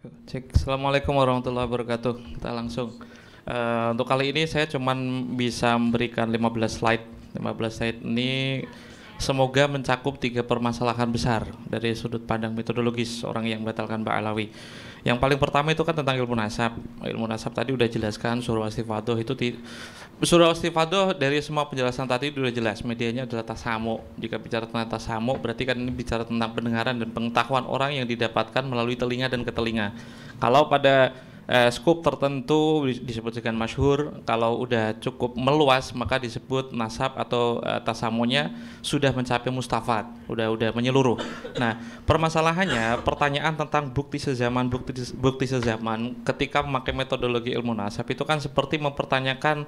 Cek. Assalamualaikum warahmatullahi wabarakatuh. Kita langsung. Uh, untuk kali ini saya cuma bisa memberikan 15 slide. 15 slide ini semoga mencakup tiga permasalahan besar dari sudut pandang metodologis orang yang batalkan Mbak Alawi. Yang paling pertama itu kan tentang ilmu nasab. Ilmu nasab tadi udah jelaskan surah istifadoh itu di surah istifadoh dari semua penjelasan tadi sudah jelas medianya adalah tasamo. Jika bicara tentang tasamo berarti kan ini bicara tentang pendengaran dan pengetahuan orang yang didapatkan melalui telinga dan ketelinga. Kalau pada eh, skup tertentu disebut dengan masyhur kalau udah cukup meluas maka disebut nasab atau eh, tasamunya sudah mencapai mustafat udah udah menyeluruh nah permasalahannya pertanyaan tentang bukti sezaman bukti bukti sezaman ketika memakai metodologi ilmu nasab itu kan seperti mempertanyakan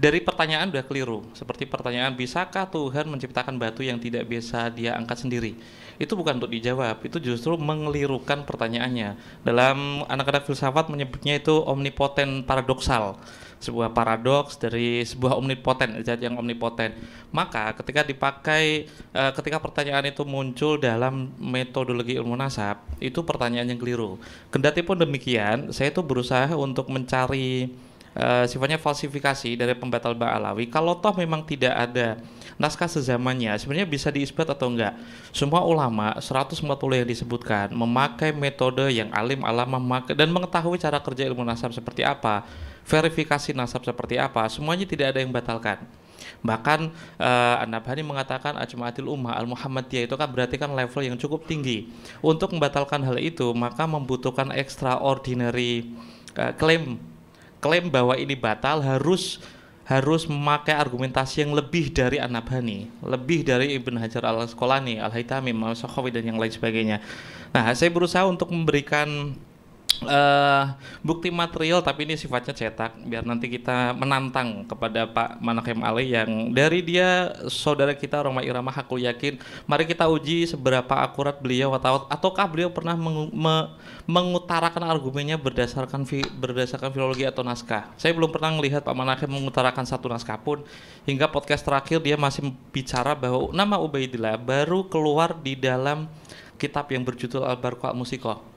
dari pertanyaan udah keliru. Seperti pertanyaan bisakah Tuhan menciptakan batu yang tidak bisa dia angkat sendiri? Itu bukan untuk dijawab, itu justru mengelirukan pertanyaannya. Dalam anak-anak filsafat menyebutnya itu omnipoten paradoksal sebuah paradoks dari sebuah omnipoten zat yang omnipoten maka ketika dipakai eh, ketika pertanyaan itu muncul dalam metodologi ilmu nasab itu pertanyaan yang keliru kendati pun demikian saya itu berusaha untuk mencari uh, sifatnya falsifikasi dari pembatal Ba'alawi kalau toh memang tidak ada naskah sezamannya sebenarnya bisa diisbat atau enggak semua ulama 140 yang disebutkan memakai metode yang alim alama dan mengetahui cara kerja ilmu nasab seperti apa verifikasi nasab seperti apa semuanya tidak ada yang batalkan bahkan uh, An-Nabhani mengatakan ajmaatil ummah al-muhammadiyah itu kan berarti kan level yang cukup tinggi untuk membatalkan hal itu maka membutuhkan extraordinary uh, claim klaim bahwa ini batal harus harus memakai argumentasi yang lebih dari Anabhani, lebih dari Ibn Hajar al-Asqalani, Al-Haytami, al dan yang lain sebagainya. Nah, saya berusaha untuk memberikan uh, bukti material tapi ini sifatnya cetak biar nanti kita menantang kepada Pak Manakem Ali yang dari dia saudara kita Roma Irama Hakul Yakin mari kita uji seberapa akurat beliau atau ataukah beliau pernah meng, me, mengutarakan argumennya berdasarkan fi, berdasarkan filologi atau naskah saya belum pernah melihat Pak Manakem mengutarakan satu naskah pun hingga podcast terakhir dia masih bicara bahwa nama Ubaidillah baru keluar di dalam kitab yang berjudul Al-Barqa Al-Musiqah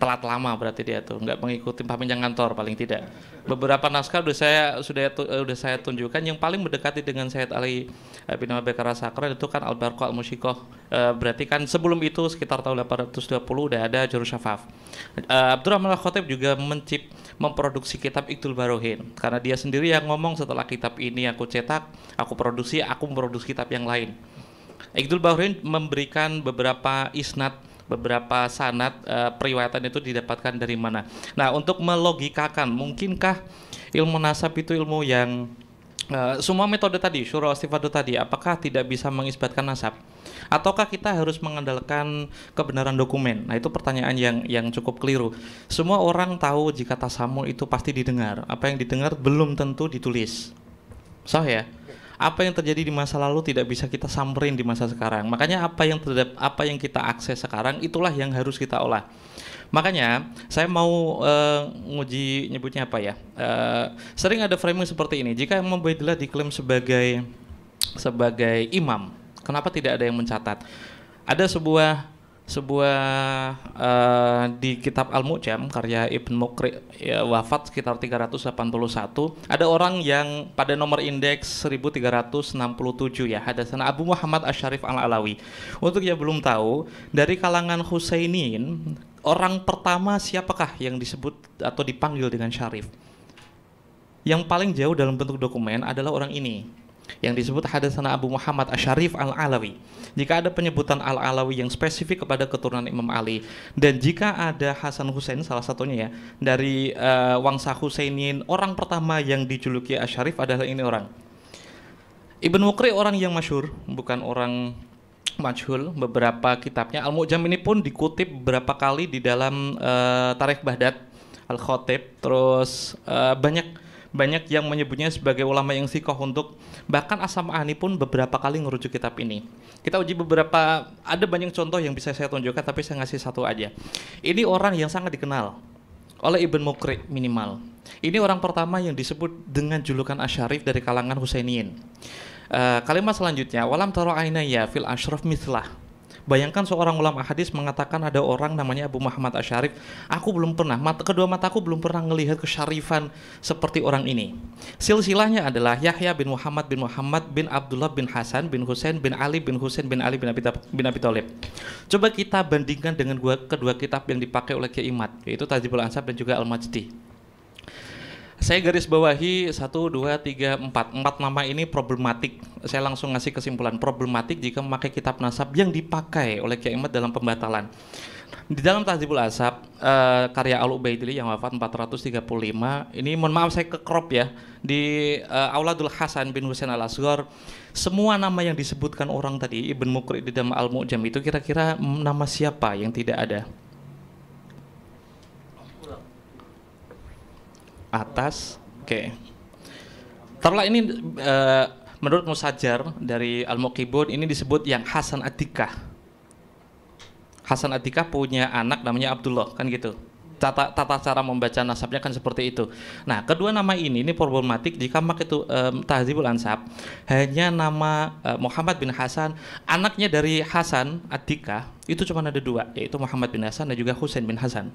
telat lama berarti dia tuh nggak mengikuti pembincang kantor paling tidak beberapa naskah sudah saya sudah sudah eh, saya tunjukkan yang paling mendekati dengan Syed Ali eh, bin Abi Sakran itu kan Al Al Mushikoh eh, berarti kan sebelum itu sekitar tahun 820 udah ada Juru Syafaf Abdurrahman Al Khotib juga mencip memproduksi kitab Iktul Barohin karena dia sendiri yang ngomong setelah kitab ini aku cetak aku produksi aku memproduksi kitab yang lain Iktul Barohin memberikan beberapa isnat beberapa sanat uh, periwayatan itu didapatkan dari mana. Nah, untuk melogikakan, mungkinkah ilmu nasab itu ilmu yang uh, semua metode tadi, surah istifadu tadi, apakah tidak bisa mengisbatkan nasab? Ataukah kita harus mengandalkan kebenaran dokumen? Nah, itu pertanyaan yang yang cukup keliru. Semua orang tahu jika tasamu itu pasti didengar. Apa yang didengar belum tentu ditulis. Sah so, ya? apa yang terjadi di masa lalu tidak bisa kita samperin di masa sekarang. Makanya apa yang terhadap apa yang kita akses sekarang itulah yang harus kita olah. Makanya saya mau uh, nguji nyebutnya apa ya? Uh, sering ada framing seperti ini. Jika Imam Ubaidillah diklaim sebagai sebagai imam, kenapa tidak ada yang mencatat? Ada sebuah sebuah uh, di kitab Al-Mu'jam karya Ibn Mukri ya, wafat sekitar 381 ada orang yang pada nomor indeks 1367 ya ada sana Abu Muhammad Asyarif Al-Alawi untuk yang belum tahu dari kalangan Husainin orang pertama siapakah yang disebut atau dipanggil dengan Syarif yang paling jauh dalam bentuk dokumen adalah orang ini yang disebut hadasana Abu Muhammad Asyarif Al-Alawi. Jika ada penyebutan Al-Alawi yang spesifik kepada keturunan Imam Ali dan jika ada Hasan Hussein salah satunya ya dari uh, Wangsa Husainin orang pertama yang dijuluki Asyarif adalah ini orang. Ibn Mukri orang yang masyur bukan orang majhul beberapa kitabnya. Al-Mu'jam ini pun dikutip beberapa kali di dalam uh, Tarikh Baghdad al khotib terus uh, banyak banyak yang menyebutnya sebagai ulama yang sikoh untuk bahkan Asam Ani pun beberapa kali ngerujuk kitab ini. Kita uji beberapa ada banyak contoh yang bisa saya tunjukkan tapi saya ngasih satu aja. Ini orang yang sangat dikenal oleh Ibn Mukri minimal. Ini orang pertama yang disebut dengan julukan Asyarif dari kalangan Husainiyin. Uh, eh, kalimat selanjutnya walam taro ya fil ashraf mislah Bayangkan seorang ulama hadis mengatakan ada orang namanya Abu Muhammad Asyarif, aku belum pernah, mata, kedua mataku belum pernah melihat kesyarifan seperti orang ini. Silsilahnya adalah Yahya bin Muhammad bin Muhammad bin Abdullah bin Hasan bin Hussein bin Ali bin Hussein bin Ali bin Abi, bin Abi Talib Coba kita bandingkan dengan kedua kitab yang dipakai oleh Kiai Imad, yaitu Tajibul Ansab dan juga Al-Majdi. Saya garis bawahi satu, dua, tiga, empat. Empat nama ini problematik. Saya langsung ngasih kesimpulan problematik jika memakai kitab nasab yang dipakai oleh Kiai Ahmad dalam pembatalan. Di dalam Tazibul Asab uh, karya Al Ubaidili yang wafat 435 ini mohon maaf saya ke crop ya di uh, Auladul Hasan bin Husain Al Asghar semua nama yang disebutkan orang tadi Ibn Mukri di dalam Al Mu'jam itu kira-kira nama siapa yang tidak ada? atas. Oke. Okay. Terlah ini uh, menurut Musajar dari al mukibun ini disebut yang Hasan Atika. Hasan Atika punya anak namanya Abdullah, kan gitu. Tata, tata cara membaca nasabnya kan seperti itu. Nah, kedua nama ini ini problematik jika mak itu um, tahzibul ansab hanya nama uh, Muhammad bin Hasan, anaknya dari Hasan Atika itu cuma ada dua yaitu Muhammad bin Hasan dan juga Husain bin Hasan.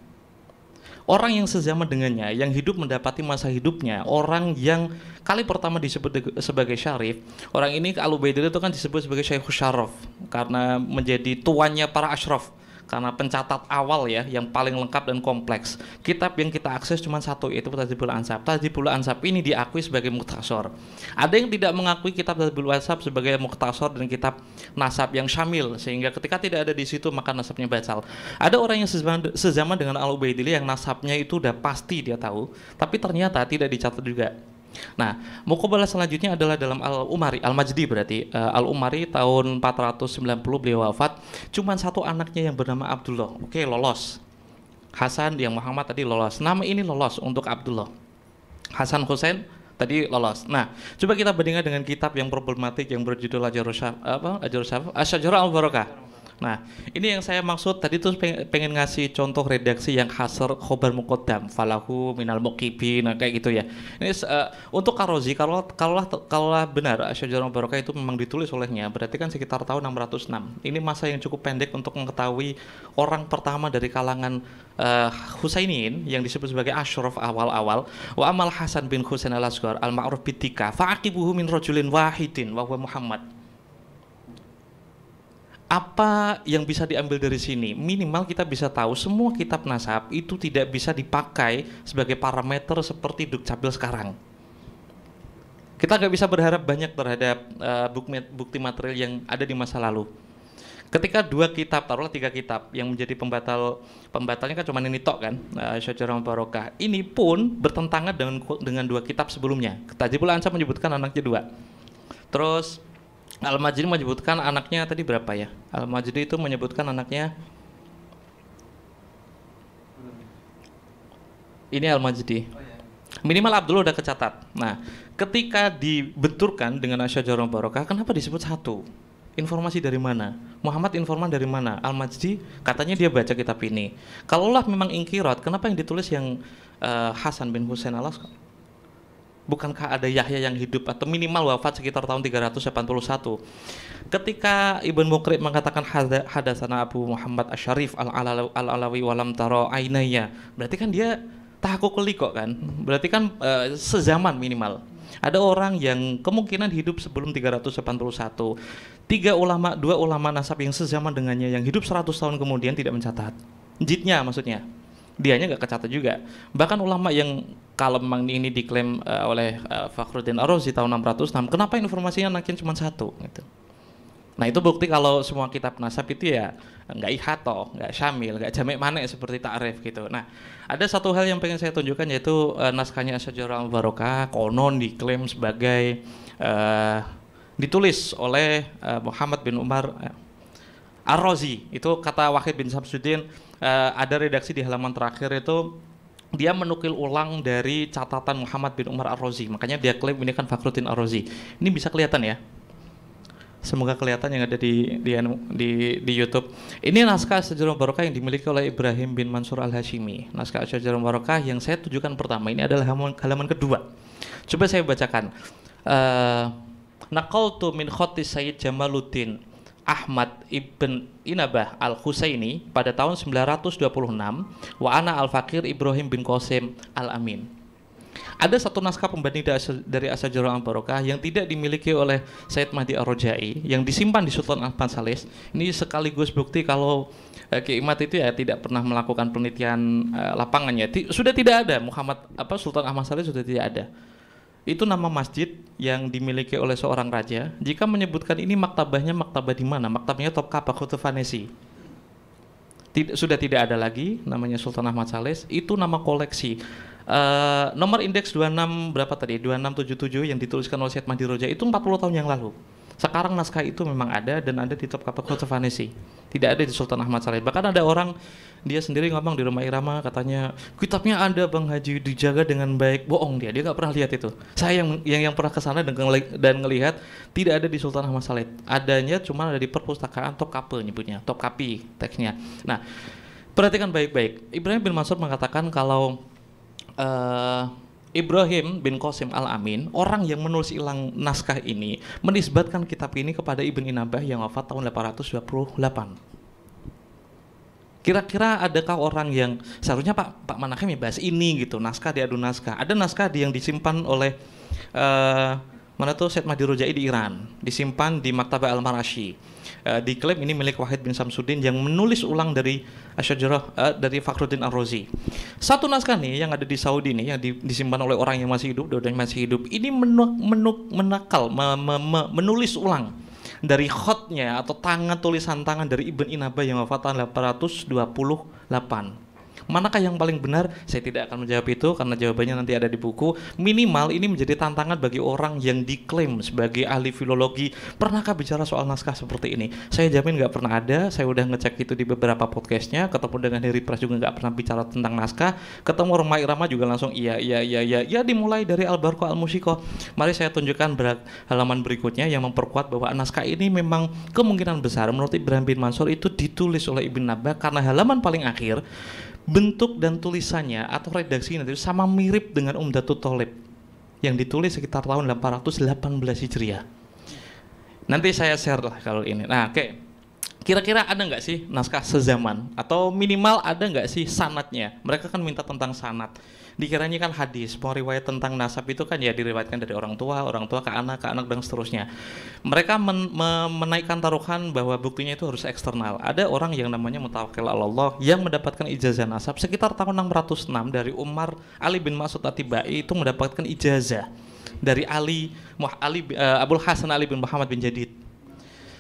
Orang yang sezaman dengannya, yang hidup mendapati masa hidupnya, orang yang kali pertama disebut sebagai syarif, orang ini kalau ubaidah itu kan disebut sebagai Syekhus Syaraf karena menjadi tuannya para ashraf karena pencatat awal ya yang paling lengkap dan kompleks. Kitab yang kita akses cuma satu yaitu Tazibul Ansab. Tazibul Ansab ini diakui sebagai muktasor. Ada yang tidak mengakui kitab Tazibul Ansab sebagai muktasor dan kitab nasab yang syamil sehingga ketika tidak ada di situ maka nasabnya batal. Ada orang yang sezaman, sezaman dengan Al Ubaidillah yang nasabnya itu udah pasti dia tahu, tapi ternyata tidak dicatat juga. Nah, mukobalah selanjutnya adalah dalam Al Umari, Al Majdi berarti uh, eh, Al Umari tahun 490 beliau wafat. Cuman satu anaknya yang bernama Abdullah. Oke, lolos. Hasan yang Muhammad tadi lolos. Nama ini lolos untuk Abdullah. Hasan Hussein tadi lolos. Nah, coba kita bandingkan dengan kitab yang problematik yang berjudul Ajarul Syaf apa? Ajarul Syaf, Asyajarah Al-Barakah. Nah, ini yang saya maksud tadi tuh pengen, ngasih contoh redaksi yang khasar khobar mukodam falahu minal mukibin nah, kayak gitu ya. Ini uh, untuk Karozi kalau kalau kalau benar Syajarah Barokah itu memang ditulis olehnya, berarti kan sekitar tahun 606. Ini masa yang cukup pendek untuk mengetahui orang pertama dari kalangan uh, Husainin yang disebut sebagai Ashraf awal-awal wa amal Hasan bin Husain al-Asghar al-ma'ruf bitika fa'aqibuhu min rajulin wahidin wa huwa Muhammad apa yang bisa diambil dari sini? Minimal kita bisa tahu semua kitab nasab itu tidak bisa dipakai sebagai parameter seperti Dukcapil sekarang. Kita nggak bisa berharap banyak terhadap uh, bukti material yang ada di masa lalu. Ketika dua kitab, taruhlah tiga kitab, yang menjadi pembatal pembatalnya kan cuma ini tok kan, uh, eh, Syajarah Barokah. Ini pun bertentangan dengan dengan dua kitab sebelumnya. pula Ansa menyebutkan anaknya dua. Terus Al-Majdi menyebutkan anaknya tadi berapa ya? Al-Majdi itu menyebutkan anaknya Ini Al-Majdi. Minimal Abdul udah kecatat. Nah, ketika dibenturkan dengan Asyajarah Barokah, kenapa disebut satu? Informasi dari mana? Muhammad informan dari mana? Al-Majdi katanya dia baca kitab ini. Kalau Kalaulah memang ingkirat, kenapa yang ditulis yang uh, Hasan bin Hussein al bukankah ada Yahya yang hidup atau minimal wafat sekitar tahun 381 ketika Ibn Mukrib mengatakan hadasana Abu Muhammad Asyarif al-Alawi walam taro ainaya berarti kan dia tahakukuli kok kan berarti kan uh, sezaman minimal ada orang yang kemungkinan hidup sebelum 381 tiga ulama dua ulama nasab yang sezaman dengannya yang hidup 100 tahun kemudian tidak mencatat jidnya maksudnya dianya nggak kecatat juga. Bahkan ulama yang kalau memang ini diklaim uh, oleh uh, Fakhruddin di tahun 606, kenapa informasinya nakin cuma satu gitu. Nah itu bukti kalau semua kitab nasab itu ya nggak ihato, nggak syamil, nggak jamek manek seperti ta'rif gitu. Nah ada satu hal yang pengen saya tunjukkan yaitu uh, naskahnya sejarah Barokah konon diklaim sebagai uh, ditulis oleh uh, Muhammad bin Umar uh, Ar-Razi. Itu kata Wahid bin Samsudin uh, ada redaksi di halaman terakhir itu dia menukil ulang dari catatan Muhammad bin Umar Ar-Razi. Makanya dia klaim ini kan Fakhruddin Ar-Razi. Ini bisa kelihatan ya. Semoga kelihatan yang ada di di anu, di, di YouTube. Ini naskah sejarah barokah yang dimiliki oleh Ibrahim bin Mansur Al-Hashimi. Naskah sejarah barokah yang saya tunjukkan pertama ini adalah halaman, halaman kedua. Coba saya bacakan. Uh, eh, tu min khotis Sayyid Jamaluddin Ahmad ibn Inabah al Husaini pada tahun 926 wa ana al Fakir Ibrahim bin Qasim al Amin. Ada satu naskah pembanding dari al Barokah yang tidak dimiliki oleh Said Mahdi Ar-Rojai yang disimpan di Sultan Ahmad Salis. Ini sekaligus bukti kalau eh, Ki Imat itu ya tidak pernah melakukan penelitian eh, lapangannya. sudah tidak ada Muhammad apa Sultan Ahmad Salis sudah tidak ada itu nama masjid yang dimiliki oleh seorang raja jika menyebutkan ini maktabahnya maktabah di mana maktabnya Topkapi Kutufanesi. tidak, sudah tidak ada lagi namanya Sultan Ahmad Saleh itu nama koleksi uh, nomor indeks 26 berapa tadi 2677 yang dituliskan oleh Syed Mahdi Roja itu 40 tahun yang lalu sekarang naskah itu memang ada dan ada di top Topkapı Kotovanesi. Tidak ada di Sultan Ahmad Saleh. Bahkan ada orang dia sendiri ngomong di rumah Irama katanya kitabnya ada Bang Haji dijaga dengan baik. Bohong dia, dia nggak pernah lihat itu. Saya yang yang, yang pernah ke sana dan, dan ngelihat tidak ada di Sultan Ahmad Saleh. Adanya cuma ada di perpustakaan top Topkapı nyebutnya, top kapi teksnya. Nah, perhatikan baik-baik. Ibrahim bin Mansur mengatakan kalau uh, Ibrahim bin Qasim Al-Amin, orang yang menulis ilang naskah ini, menisbatkan kitab ini kepada Ibn Inabah yang wafat tahun 828. Kira-kira adakah orang yang seharusnya Pak Pak Manakim ya bahas ini gitu, naskah diadu naskah. Ada naskah yang disimpan oleh uh, mana tuh Syed Mahdi Rojai di Iran, disimpan di Maktabah Al-Marashi uh, diklaim ini milik Wahid bin Samsudin yang menulis ulang dari Asyajarah uh, dari Fakhruddin Ar-Razi. Satu naskah nih yang ada di Saudi nih yang di, disimpan oleh orang yang masih hidup dan yang masih hidup ini menuk, menuk, menakal me, me, me, menulis ulang dari khotnya atau tangan tulisan tangan dari Ibn Inaba yang wafat tahun 828 manakah yang paling benar? Saya tidak akan menjawab itu karena jawabannya nanti ada di buku. Minimal ini menjadi tantangan bagi orang yang diklaim sebagai ahli filologi. Pernahkah bicara soal naskah seperti ini? Saya jamin nggak pernah ada. Saya udah ngecek itu di beberapa podcastnya. Ketemu dengan Heri Press juga nggak pernah bicara tentang naskah. Ketemu Roma Irama juga langsung iya iya iya iya. Ya dimulai dari Albarko Al Musiko. Mari saya tunjukkan berat halaman berikutnya yang memperkuat bahwa naskah ini memang kemungkinan besar menurut Ibrahim bin Mansur itu ditulis oleh Ibn Nabah karena halaman paling akhir bentuk dan tulisannya atau redaksinya itu sama mirip dengan Umdatut Tolib yang ditulis sekitar tahun 818 Hijriah. Nanti saya share lah kalau ini. Nah, oke. Okay. Kira-kira ada nggak sih naskah sezaman atau minimal ada nggak sih sanatnya? Mereka kan minta tentang sanat dikiranya kan hadis, mau riwayat tentang nasab itu kan ya diriwayatkan dari orang tua, orang tua ke anak, ke anak dan seterusnya. Mereka men me menaikkan taruhan bahwa buktinya itu harus eksternal. Ada orang yang namanya mutawakil Allah yang mendapatkan ijazah nasab sekitar tahun 606 dari Umar Ali bin Mas'ud Atibai itu mendapatkan ijazah dari Ali Ali uh, eh, Abdul Hasan Ali bin Muhammad bin Jadid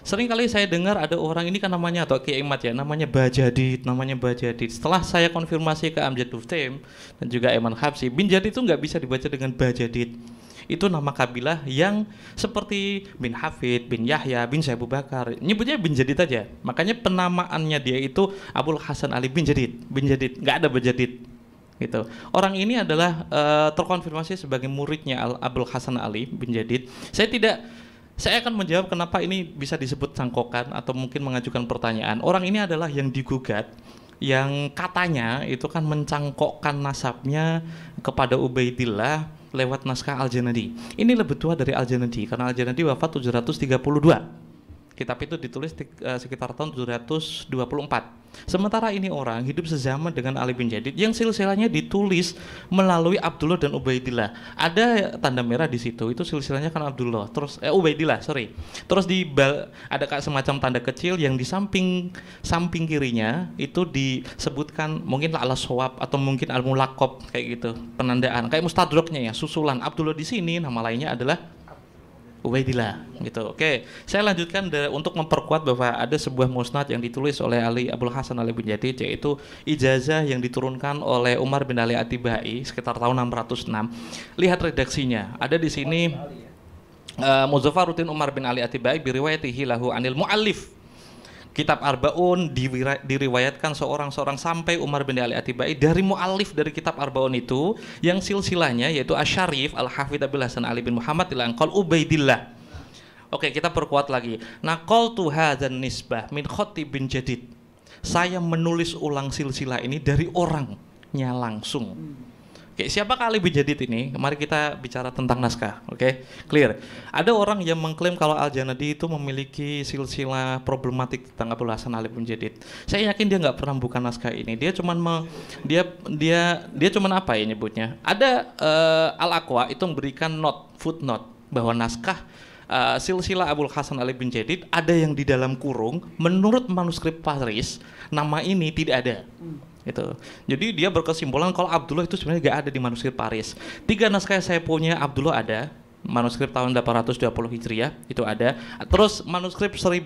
Sering kali saya dengar ada orang ini kan namanya atau Kiai Mat ya, namanya Bajadid, namanya Bajadid. Setelah saya konfirmasi ke Amjad Duftem dan juga Eman Habsi, bin Jadid itu nggak bisa dibaca dengan Bajadid. Itu nama kabilah yang seperti bin Hafid, bin Yahya, bin Syabu Bakar. Nyebutnya bin Jadid aja. Makanya penamaannya dia itu Abul Hasan Ali bin Jadid, bin Jadid. Nggak ada Bajadid gitu. Orang ini adalah uh, terkonfirmasi sebagai muridnya Al Abdul Hasan Ali bin Jadid. Saya tidak saya akan menjawab kenapa ini bisa disebut cangkokan atau mungkin mengajukan pertanyaan. Orang ini adalah yang digugat yang katanya itu kan mencangkokkan nasabnya kepada Ubaidillah lewat naskah Al-Janadi. Ini lebih tua dari Al-Janadi karena Al-Janadi wafat 732. Kitab itu ditulis di, uh, sekitar tahun 724. Sementara ini orang hidup sezaman dengan Ali bin Jadid yang silsilahnya ditulis melalui Abdullah dan Ubaidillah. Ada tanda merah di situ. Itu silsilahnya kan Abdullah, terus eh Ubaidillah, sorry. Terus di ada kayak semacam tanda kecil yang di samping samping kirinya itu disebutkan mungkin ala soab atau mungkin al mulakob kayak gitu penandaan kayak mustadroknya ya susulan Abdullah di sini nama lainnya adalah Ubaidillah gitu. Oke, saya lanjutkan de, untuk memperkuat bahwa ada sebuah musnad yang ditulis oleh Ali Abdul Hasan Ali bin Jadid yaitu ijazah yang diturunkan oleh Umar bin Ali Atibai sekitar tahun 606. Lihat redaksinya. Ada di sini uh, eh, Muzaffaruddin Umar bin Ali Atibai biriwayatihi lahu anil muallif Kitab Arbaun diriwayatkan seorang-seorang sampai Umar bin Ali Atibai dari mu'alif dari kitab Arbaun itu yang silsilahnya yaitu Asyarif Al-Hafidh Abil Hasan Ali bin Muhammad Ilangkol Ubaidillah Oke kita perkuat lagi Nah Nakol tuha dan nisbah min khoti bin jadid Saya menulis ulang silsilah ini dari orangnya langsung Oke, siapa kali Bijadid ini? Mari kita bicara tentang naskah, oke? Okay? Clear. Ada orang yang mengklaim kalau Al-Janadi itu memiliki silsilah problematik tentang Abu Hasan Ali bin Jadid. Saya yakin dia nggak pernah buka naskah ini. Dia cuman me, dia dia dia cuman apa ya nyebutnya? Ada uh, Al-Aqwa itu memberikan not footnote bahwa naskah Uh, silsilah Abul Hasan Ali bin Jadid ada yang di dalam kurung menurut manuskrip Paris nama ini tidak ada. Hmm itu. Jadi dia berkesimpulan kalau Abdullah itu sebenarnya gak ada di manuskrip Paris. Tiga naskah yang saya punya Abdullah ada, manuskrip tahun 820 Hijriah itu ada. Terus manuskrip 1051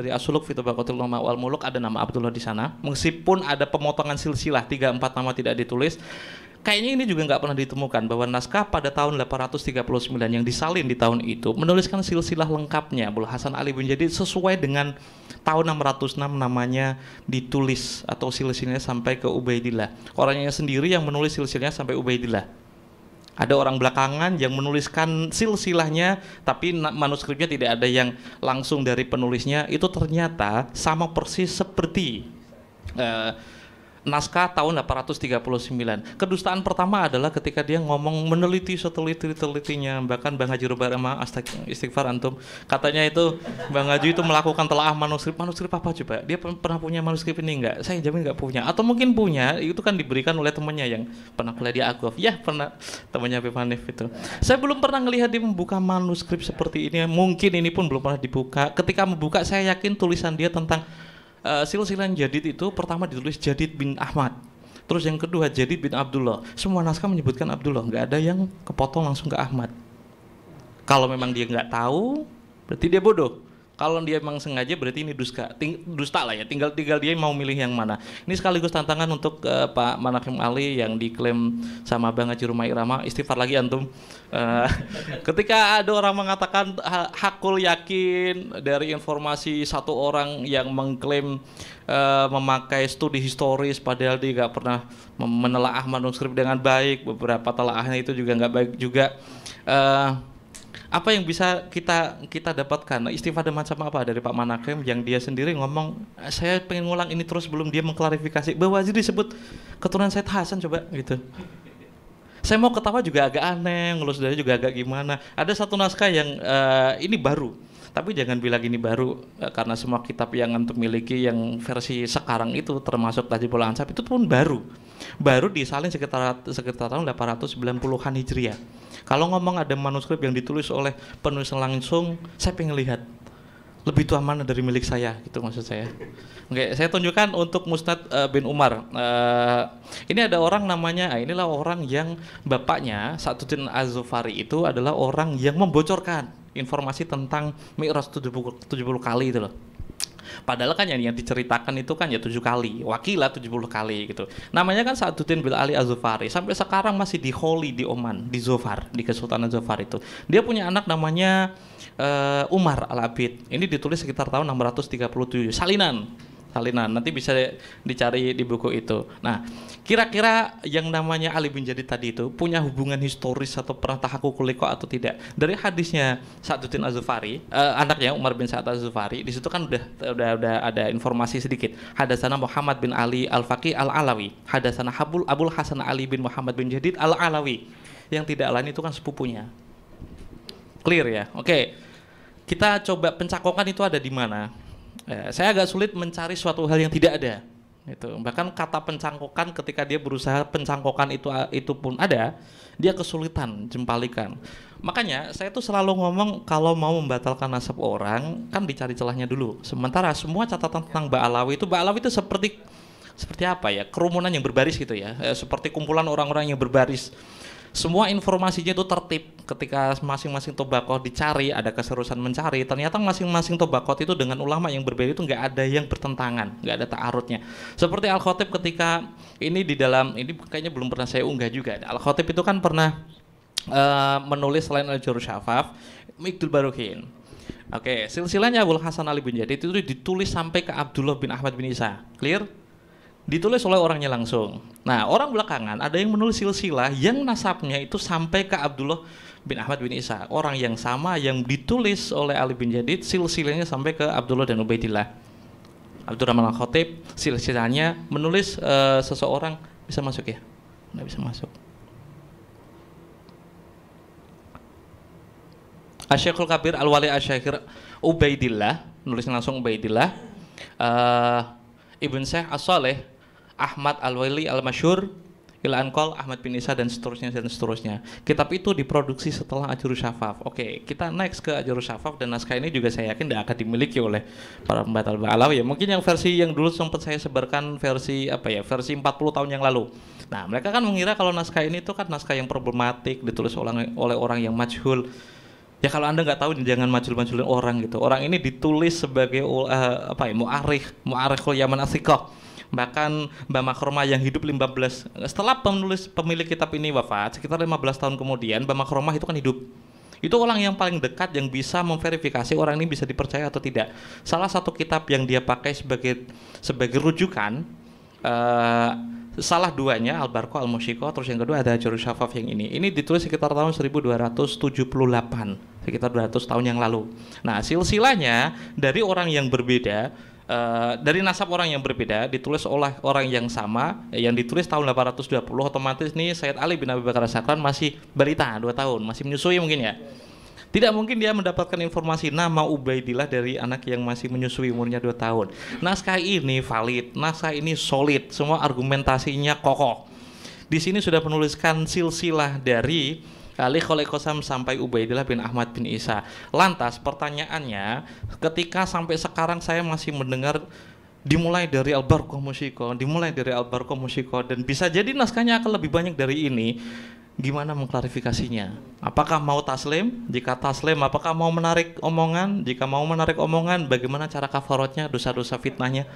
dari Asuluk Fitobakotil Nama Wal Muluk ada nama Abdullah di sana. Meskipun ada pemotongan silsilah tiga empat nama tidak ditulis. Kayaknya ini juga nggak pernah ditemukan bahwa naskah pada tahun 839 yang disalin di tahun itu menuliskan silsilah lengkapnya Bul Hasan Ali bin Jadid sesuai dengan tahun 606 namanya ditulis atau silsilahnya sampai ke Ubaidillah. Orangnya sendiri yang menulis silsilahnya sampai Ubaidillah. Ada orang belakangan yang menuliskan silsilahnya tapi manuskripnya tidak ada yang langsung dari penulisnya itu ternyata sama persis seperti uh, naskah tahun 839. Kedustaan pertama adalah ketika dia ngomong meneliti seteliti-telitinya. Bahkan Bang Haji Rubar sama eh, istighfar antum. Katanya itu Bang Haji itu melakukan telaah manuskrip. Manuskrip apa coba? Dia pernah punya manuskrip ini enggak? Saya jamin enggak punya. Atau mungkin punya, itu kan diberikan oleh temannya yang pernah kuliah di Agov. Ya, pernah temannya Habib itu. Saya belum pernah melihat dia membuka manuskrip seperti ini. Mungkin ini pun belum pernah dibuka. Ketika membuka, saya yakin tulisan dia tentang uh, eh, silsilah Jadid itu pertama ditulis Jadid bin Ahmad. Terus yang kedua Jadid bin Abdullah. Semua naskah menyebutkan Abdullah, nggak ada yang kepotong langsung ke Ahmad. Kalau memang dia nggak tahu, berarti dia bodoh kalau dia emang sengaja berarti ini dusta ting, dusta lah ya. Tinggal tinggal dia mau milih yang mana. Ini sekaligus tantangan untuk uh, Pak Manakim Ali yang diklaim sama Bang Haji Rumah Irama istighfar lagi antum. Uh, ketika ada orang mengatakan ha hakul yakin dari informasi satu orang yang mengklaim uh, memakai studi historis padahal dia nggak pernah menelaah manuskrip dengan baik, beberapa telaahnya itu juga nggak baik juga. Uh, apa yang bisa kita kita dapatkan nah, istifadah macam apa dari Pak Manakem yang dia sendiri ngomong eh, saya pengen ngulang ini terus belum dia mengklarifikasi bahwa jadi disebut keturunan Said Hasan coba gitu saya mau ketawa juga agak aneh ngelus dari juga agak gimana ada satu naskah yang uh, ini baru tapi jangan bilang ini baru eh, karena semua kitab yang antum miliki yang versi sekarang itu termasuk Tajibul Ansab itu pun baru. Baru disalin sekitar sekitar tahun 890-an Hijriah. Kalau ngomong ada manuskrip yang ditulis oleh penulis langsung, saya pengen lihat lebih tua mana dari milik saya gitu maksud saya. Oke, saya tunjukkan untuk Mustad uh, bin Umar. Uh, ini ada orang namanya, ah, inilah orang yang bapaknya Satutin Az-Zufari itu adalah orang yang membocorkan informasi tentang Mi'raj 70, 70 kali itu loh. Padahal kan yang, yang diceritakan itu kan ya tujuh kali, wakilah tujuh puluh kali gitu. Namanya kan saat Sa'duddin bin Ali az Sampai sekarang masih di Holy di Oman, di Zofar, di Kesultanan Zofar itu. Dia punya anak namanya uh, Umar Al-Abid. Ini ditulis sekitar tahun 637. Salinan salinan. Nanti bisa dicari di buku itu. Nah, kira-kira yang namanya Ali bin Jadid tadi itu punya hubungan historis atau pernah tahaku kuliko atau tidak? Dari hadisnya Sa'duddin Azufari, uh, eh, anaknya Umar bin Sa'ad Azufari, di situ kan udah udah udah ada informasi sedikit. Hadasana Muhammad bin Ali Al-Faqih Al-Alawi, hadasana Habul Abul Hasan Ali bin Muhammad bin Jadid Al-Alawi. Yang tidak lain itu kan sepupunya. Clear ya? Oke. Okay. Kita coba pencakokan itu ada di mana? Eh, saya agak sulit mencari suatu hal yang tidak ada itu Bahkan kata pencangkokan ketika dia berusaha pencangkokan itu eh, itu pun ada, dia kesulitan jempalikan. Makanya saya tuh selalu ngomong kalau mau membatalkan nasab orang kan dicari celahnya dulu. Sementara semua catatan tentang Baalawi itu Baalawi itu seperti seperti apa ya? Kerumunan yang berbaris gitu ya. Eh, seperti kumpulan orang-orang yang berbaris semua informasinya itu tertib ketika masing-masing tobakoh dicari ada keserusan mencari ternyata masing-masing tobakoh itu dengan ulama yang berbeda itu nggak ada yang bertentangan nggak ada takarutnya seperti al khotib ketika ini di dalam ini kayaknya belum pernah saya unggah juga al khotib itu kan pernah uh, menulis selain al jurus syafaf Mikdul Baruhin Oke, okay, silsilahnya abul Hasan Ali bin Jadid itu ditulis sampai ke Abdullah bin Ahmad bin Isa. Clear? ditulis oleh orangnya langsung. Nah, orang belakangan ada yang menulis silsilah yang nasabnya itu sampai ke Abdullah bin Ahmad bin Isa. Orang yang sama yang ditulis oleh Ali bin Jadid silsilahnya sampai ke Abdullah dan Ubaidillah. Abdurrahman Al-Khatib silsilahnya menulis uh, seseorang bisa masuk ya? Nggak bisa masuk. Asyikul Kabir Al-Wali Asyikir Ubaidillah, nulisnya langsung Ubaidillah. Uh, Ibn Syekh As-Saleh Ahmad Al-Waili Al-Masyur Ila Ankol, Ahmad bin Isa dan seterusnya dan seterusnya. Kitab itu diproduksi setelah Ajuru Syafaf. Oke, kita next ke Ajuru Syafaf dan naskah ini juga saya yakin tidak akan dimiliki oleh para pembatal Ba'alaw. ya. Mungkin yang versi yang dulu sempat saya sebarkan versi apa ya, versi 40 tahun yang lalu. Nah, mereka kan mengira kalau naskah ini itu kan naskah yang problematik ditulis oleh oleh orang yang majhul. Ya kalau Anda nggak tahu jangan majul-majulin orang gitu. Orang ini ditulis sebagai uh, apa ya, muarikh, muarikhul Yaman Asikoh bahkan Mbak Makroma yang hidup 15 setelah penulis pemilik kitab ini wafat sekitar 15 tahun kemudian Mbak Makroma itu kan hidup itu orang yang paling dekat yang bisa memverifikasi orang ini bisa dipercaya atau tidak salah satu kitab yang dia pakai sebagai sebagai rujukan uh, salah duanya Al Barko Al Mushiko terus yang kedua ada Juru Syafaf yang ini ini ditulis sekitar tahun 1278 sekitar 200 tahun yang lalu nah silsilahnya dari orang yang berbeda Eh, dari nasab orang yang berbeda ditulis oleh orang yang sama yang ditulis tahun 820 otomatis nih Sayyid Ali bin Abi Bakar Sakran masih berita dua tahun masih menyusui mungkin ya tidak mungkin dia mendapatkan informasi nama Ubaidillah dari anak yang masih menyusui umurnya dua tahun naskah ini valid naskah ini solid semua argumentasinya kokoh di sini sudah menuliskan silsilah dari kali Khalid Qasam sampai Ubaidillah bin Ahmad bin Isa. Lantas pertanyaannya, ketika sampai sekarang saya masih mendengar dimulai dari Al-Barqah Musyiko, dimulai dari Al-Barqah Musyiko, dan bisa jadi naskahnya akan lebih banyak dari ini. Gimana mengklarifikasinya? Apakah mau taslim? Jika taslim, apakah mau menarik omongan? Jika mau menarik omongan, bagaimana cara kafarotnya, dosa-dosa fitnahnya?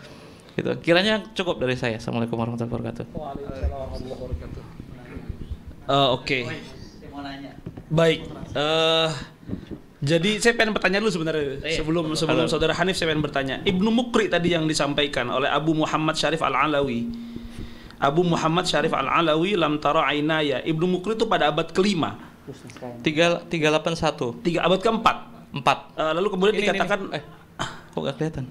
Gitu. Kiranya cukup dari saya. Assalamualaikum warahmatullahi wabarakatuh. warahmatullahi wabarakatuh. Uh, Oke. Okay nanya. Baik. Uh, jadi saya pengen bertanya dulu sebenarnya eh, sebelum sebelum Halo. saudara Hanif saya pengen bertanya. Ibnu Mukri tadi yang disampaikan oleh Abu Muhammad Syarif Al-Alawi. Abu Muhammad Syarif Al-Alawi lam tara ainaya. Ibnu Mukri itu pada abad kelima. Tiga, 381. Tiga abad keempat. Empat. Uh, lalu kemudian ini, dikatakan ini, ini. Eh, kok gak kelihatan?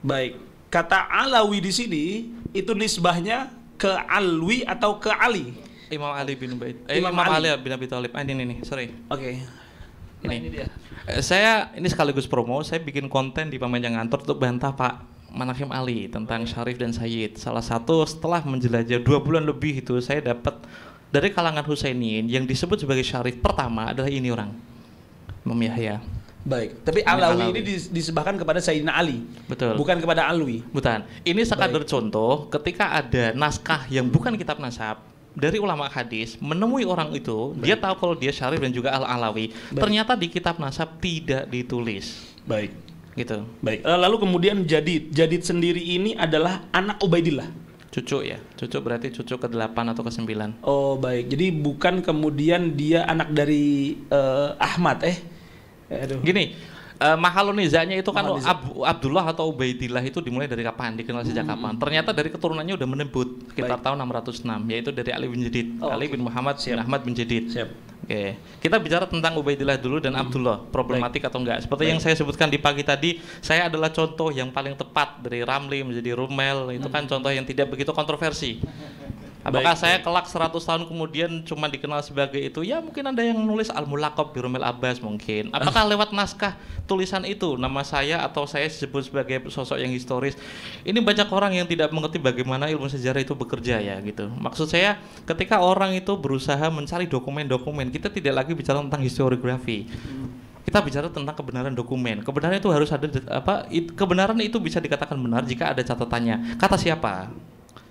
Baik. Kata Alawi di sini itu nisbahnya ke Alwi atau ke Ali? Imam Ali bin Bait. Eh, Imam, Imam Ali. Ali bin Abi Thalib. Ah, ini nih, sorry. Oke. Okay. Ini. Nah, ini dia. Eh, saya ini sekaligus promo, saya bikin konten di jangan Kantor untuk bantah Pak Manakim Ali tentang Syarif dan Sayyid. Salah satu setelah menjelajah dua bulan lebih itu saya dapat dari kalangan Husainin yang disebut sebagai Syarif pertama adalah ini orang. Imam Yahya. Baik, tapi Alawi, Alawi ini disebahkan kepada Sayyidina Ali. Betul. Bukan kepada Alwi. Bukan. Ini sekadar Baik. contoh ketika ada naskah yang bukan kitab nasab, dari ulama hadis menemui orang itu, Baik. dia tahu kalau dia syarif dan juga al-alawi. Ternyata di kitab nasab tidak ditulis. Baik. Gitu. Baik. Eh, lalu kemudian Jadid, Jadid sendiri ini adalah anak Ubaidillah. Cucu ya. Cucu berarti cucu ke-8 atau ke-9. Oh, baik. Jadi bukan kemudian dia anak dari uh, Ahmad eh. Aduh. Gini, uh, Mahalonizanya itu kan Mahaloniza. Ab Abdullah atau Ubaidillah itu dimulai dari kapan? Dikenal sejak hmm. kapan? Ternyata dari keturunannya udah menembut sekitar Baik. tahun 606 yaitu dari Ali bin Jadid. Oh, Ali okay. bin Muhammad Siap. bin Ahmad bin Jadid. Siap. Oke. Okay. Kita bicara tentang Ubaidillah dulu dan hmm. Abdullah problematik Baik. atau enggak. Seperti Baik. yang saya sebutkan di pagi tadi, saya adalah contoh yang paling tepat dari Ramli menjadi Rumel itu hmm. kan contoh yang tidak begitu kontroversi. Hmm. Apakah Baik. saya kelak 100 tahun kemudian cuma dikenal sebagai itu? Ya mungkin ada yang nulis al mulakob di Romel Abbas mungkin. Ah. Apakah lewat naskah tulisan itu nama saya atau saya disebut sebagai sosok yang historis? Ini banyak orang yang tidak mengerti bagaimana ilmu sejarah itu bekerja ya gitu. Maksud saya ketika orang itu berusaha mencari dokumen-dokumen, kita tidak lagi bicara tentang historiografi. kita bicara tentang kebenaran dokumen. Kebenaran itu harus ada apa? kebenaran itu bisa dikatakan benar jika ada catatannya. Kata siapa?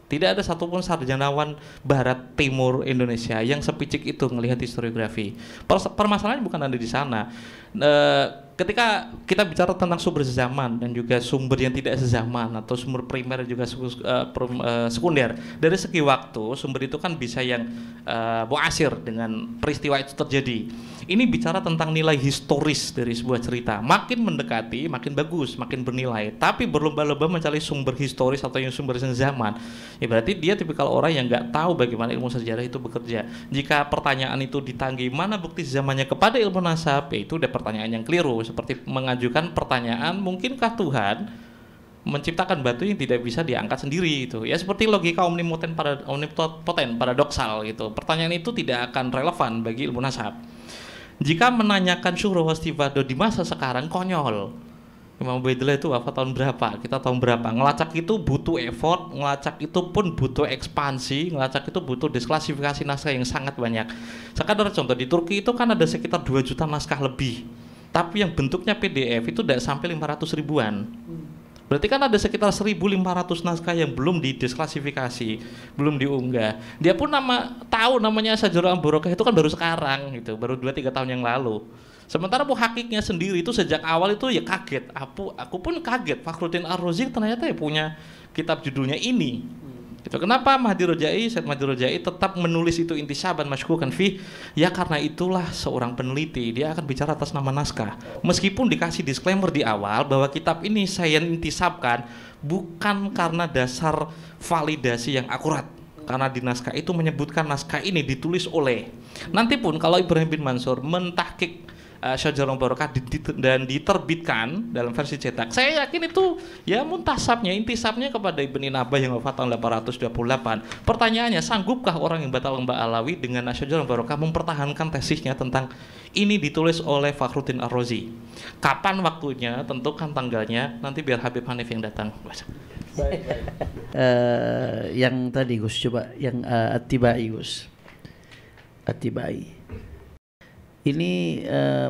Tidak ada satupun sarjanawan barat timur Indonesia yang sepicik itu melihat historiografi. Permasalahannya bukan ada di sana. E, ketika kita bicara tentang sumber sezaman dan juga sumber yang tidak sezaman atau sumber primer juga uh, sekunder dari segi waktu sumber itu kan bisa yang uh, eh, boasir dengan peristiwa itu terjadi ini bicara tentang nilai historis dari sebuah cerita makin mendekati makin bagus makin bernilai tapi berlomba-lomba mencari sumber historis atau yang sumber sezaman ya berarti dia tipikal orang yang nggak tahu bagaimana ilmu sejarah itu bekerja jika pertanyaan itu ditanggi mana bukti zamannya kepada ilmu nasab ya itu udah pertanyaan yang keliru seperti mengajukan pertanyaan, mungkinkah Tuhan menciptakan batu yang tidak bisa diangkat sendiri itu ya seperti logika omnipoten pada omnipoten paradoksal gitu pertanyaan itu tidak akan relevan bagi ilmu nasab jika menanyakan Syuhro Wastivado di masa sekarang konyol Imam Ubaidillah itu apa tahun berapa kita tahun berapa ngelacak itu butuh effort ngelacak itu pun butuh ekspansi ngelacak itu butuh desklasifikasi naskah yang sangat banyak sekadar contoh di Turki itu kan ada sekitar 2 juta naskah lebih tapi yang bentuknya PDF itu tidak sampai 500 ribuan. Hmm. Berarti kan ada sekitar 1.500 naskah yang belum didisklasifikasi, belum diunggah. Dia pun nama tahu namanya Sajarah Barokah itu kan baru sekarang gitu, baru 2 3 tahun yang lalu. Sementara hakiknya sendiri itu sejak awal itu ya kaget. Aku aku pun kaget Fakhruddin Ar-Razi ternyata ya punya kitab judulnya ini. Hmm. Itu kenapa Mahdi Rojai, Said Mahdi Rojai tetap menulis itu inti intisaban masykukan fi? Ya karena itulah seorang peneliti, dia akan bicara atas nama naskah. Meskipun dikasih disclaimer di awal bahwa kitab ini saya intisabkan bukan karena dasar validasi yang akurat. Karena di naskah itu menyebutkan naskah ini ditulis oleh. Nanti pun kalau Ibrahim bin Mansur mentahkik uh, eh, Syajarul Barokah dan diterbitkan dalam versi cetak. Saya yakin itu ya muntasabnya, intisabnya kepada Ibni Nabah yang wafat tahun 828. Pertanyaannya, sanggupkah orang yang batal Mbak Alawi dengan Syajarul Barokah mempertahankan tesisnya tentang ini ditulis oleh Fakhruddin Ar-Razi. Kapan waktunya, tentukan tanggalnya, nanti biar Habib Hanif yang datang. Baik, baik. uh, yang tadi Gus coba yang uh, atibai Gus. Atibai ini uh, eh,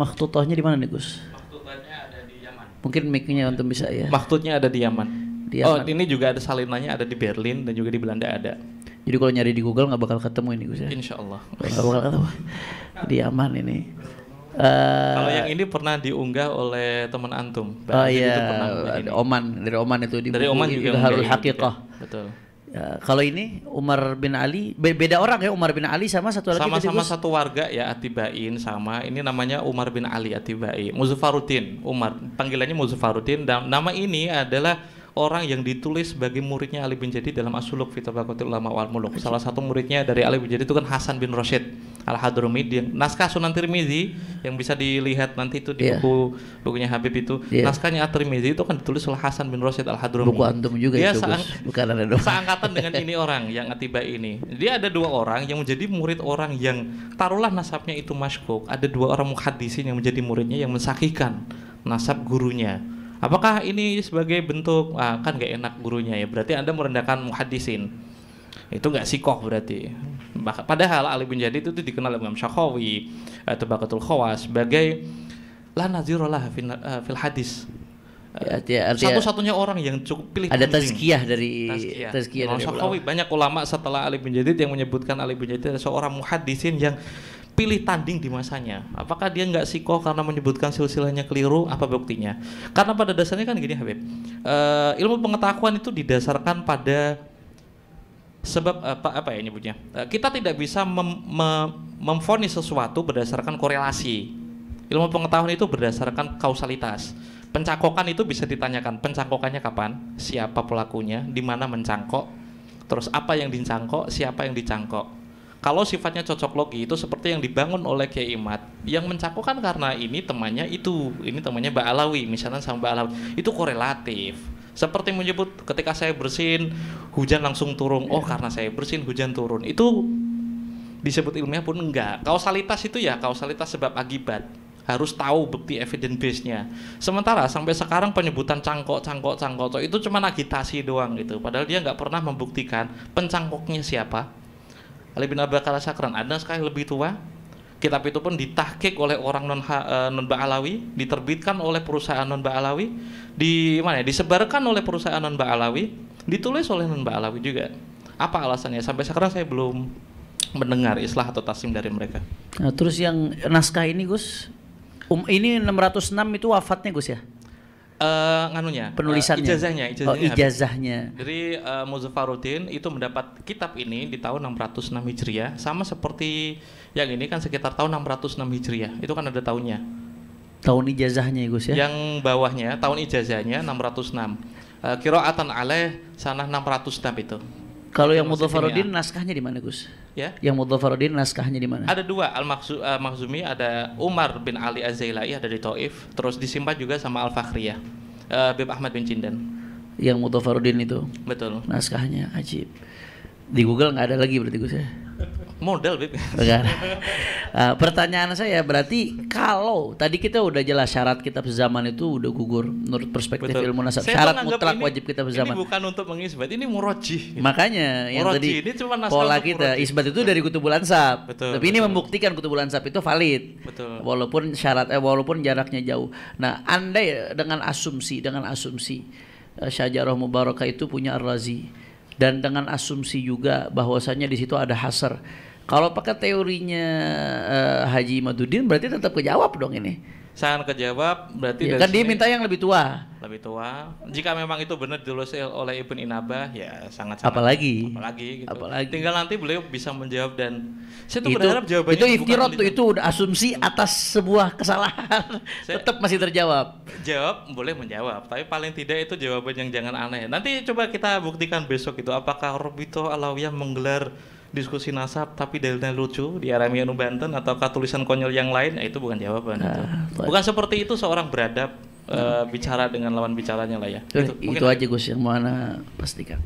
makhtut di mana nih Gus? Makhtutahnya ada di Yaman. Mungkin mic-nya untuk bisa ya. Makhtutnya ada di Yaman. di Yaman. Oh, ini juga ada salinannya ada di Berlin dan juga di Belanda ada. Jadi kalau nyari di Google nggak bakal ketemu ini Gus ya? Insya Allah. Gak bakal ketemu. di Yaman ini. Uh, kalau yang ini pernah diunggah oleh teman antum. Oh iya, Oman dari Oman itu di dari Oman juga Harul Hakikoh. Betul. Ya, kalau ini Umar bin Ali beda orang ya Umar bin Ali sama satu lagi sama-sama satu warga ya Atibain sama ini namanya Umar bin Ali Atibain, Muzafaruddin Umar panggilannya Muzafaruddin dan nama ini adalah orang yang ditulis sebagai muridnya Ali bin Jadi dalam Asuluk Fitabakotil Ulama Wal Muluk. Salah satu muridnya dari Ali bin Jadi itu kan Hasan bin Rashid al Hadrumi. naskah Sunan Tirmizi yang bisa dilihat nanti itu di yeah. buku bukunya Habib itu. Yeah. Naskahnya Al Tirmizi itu kan ditulis oleh Hasan bin Rashid al Hadrumi. Buku antum juga dia itu. bukan ada doang. Seangkatan dengan ini orang yang tiba ini. Dia ada dua orang yang menjadi murid orang yang taruhlah nasabnya itu masyhuk. Ada dua orang muhadisin yang menjadi muridnya yang mensakihkan nasab gurunya Apakah ini sebagai bentuk ah, kan gak enak gurunya ya? Berarti Anda merendahkan muhadisin. Itu nggak sikoh berarti. Padahal Ali bin Jadi itu, dikenal dengan Syakhawi atau eh, Bakatul Khawas sebagai la nazirolah eh, fil, hadis. Ya, satu-satunya orang yang cukup pilih ada tazkiyah dari tazkiyah, tazkiyah banyak ulama setelah Ali bin Jadid yang menyebutkan Ali bin Jadid seorang muhadisin yang pilih tanding di masanya. Apakah dia nggak siko karena menyebutkan silsilahnya keliru? Apa buktinya? Karena pada dasarnya kan gini Habib, uh, ilmu pengetahuan itu didasarkan pada sebab apa eh, apa ya nyebutnya? Uh, kita tidak bisa mem, me, memfonis sesuatu berdasarkan korelasi. Ilmu pengetahuan itu berdasarkan kausalitas. Pencakokan itu bisa ditanyakan pencakokannya kapan, siapa pelakunya, di mana mencangkok, terus apa yang dicangkok, siapa yang dicangkok kalau sifatnya cocok logi itu seperti yang dibangun oleh Kiai Imad yang mencakupkan karena ini temannya itu, ini temannya Mbak Alawi, misalnya sama Mbak Alawi, itu korelatif. Seperti menyebut ketika saya bersin hujan langsung turun. Oh, iya. karena saya bersin hujan turun. Itu disebut ilmiah pun enggak. Kausalitas itu ya kausalitas sebab akibat harus tahu bukti evidence base-nya. Sementara sampai sekarang penyebutan cangkok, cangkok, cangkok itu cuma agitasi doang gitu. Padahal dia nggak pernah membuktikan pencangkoknya siapa, Ali bin Abi Bakar Sakran ada sekali lebih tua kitab itu pun ditahkik oleh orang non eh, non Ba'alawi diterbitkan oleh perusahaan non Ba'alawi di mana ya disebarkan oleh perusahaan non Ba'alawi ditulis oleh non Ba'alawi juga apa alasannya sampai sekarang saya belum mendengar islah atau tasim dari mereka nah, terus yang naskah ini Gus um, ini 606 itu wafatnya Gus ya uh, nganunya eh, penulisannya uh, ijazahnya ijazahnya, oh, ijazahnya. dari uh, eh, Muzaffaruddin itu mendapat kitab ini di tahun 606 Hijriah sama seperti yang ini kan sekitar tahun 606 Hijriah itu kan ada tahunnya tahun ijazahnya ya Gus ya yang bawahnya tahun ijazahnya 606 uh, kiroatan alaih sanah 606 itu kalau yang Muzaffaruddin ya. naskahnya di mana Gus ya. Yang Mudzafaruddin naskahnya di mana? Ada dua, Al eh, makzumi ada Umar bin Ali Az-Zailai ada di Taif, terus disimpan juga sama Al Fakhriyah. Uh, eh, Bib Ahmad bin Cindan. Yang Mudzafaruddin itu. Betul. Naskahnya ajib. Di Google nggak ada lagi berarti gue. ya? modal Bib. uh, eh, pertanyaan saya berarti kalau tadi kita udah jelas syarat kita zaman itu udah gugur menurut perspektif Betul. ilmu nasab. syarat mutlak ini, wajib kita zaman. Ini bukan untuk mengisbat, ini murajih. Gitu. Makanya yang tadi ini cuma pola kita isbat itu dari kutubul ansab. Betul, Tapi ini membuktikan kutubul ansab itu valid. Betul. Walaupun syarat eh walaupun jaraknya jauh. Nah, andai dengan asumsi dengan asumsi uh, eh, syajarah mubarakah itu punya Ar-Razi dan dengan asumsi juga bahwasanya di situ ada hasar kalau pakai teorinya uh, Haji Madudin berarti tetap kejawab dong ini. Sangat kejawab berarti ya, kan dia minta yang lebih tua. Lebih tua. Jika memang itu benar ditulis oleh Ibn Inabah ya sangat sangat apalagi apalagi gitu. Apalagi. Tinggal nanti beliau bisa menjawab dan saya itu, berharap jawabannya itu itu, itu udah asumsi atas sebuah kesalahan saya, tetap masih terjawab. Jawab boleh menjawab, tapi paling tidak itu jawaban yang jangan aneh. Nanti coba kita buktikan besok itu apakah Robito Alawiyah menggelar diskusi nasab tapi dalilnya lucu di nu Banten atau tulisan konyol yang lain ya itu bukan jawaban nah, itu. Bukan seperti itu seorang beradab hmm. uh, bicara dengan lawan bicaranya lah ya. Itu, itu, itu aja Gus yang mana pastikan.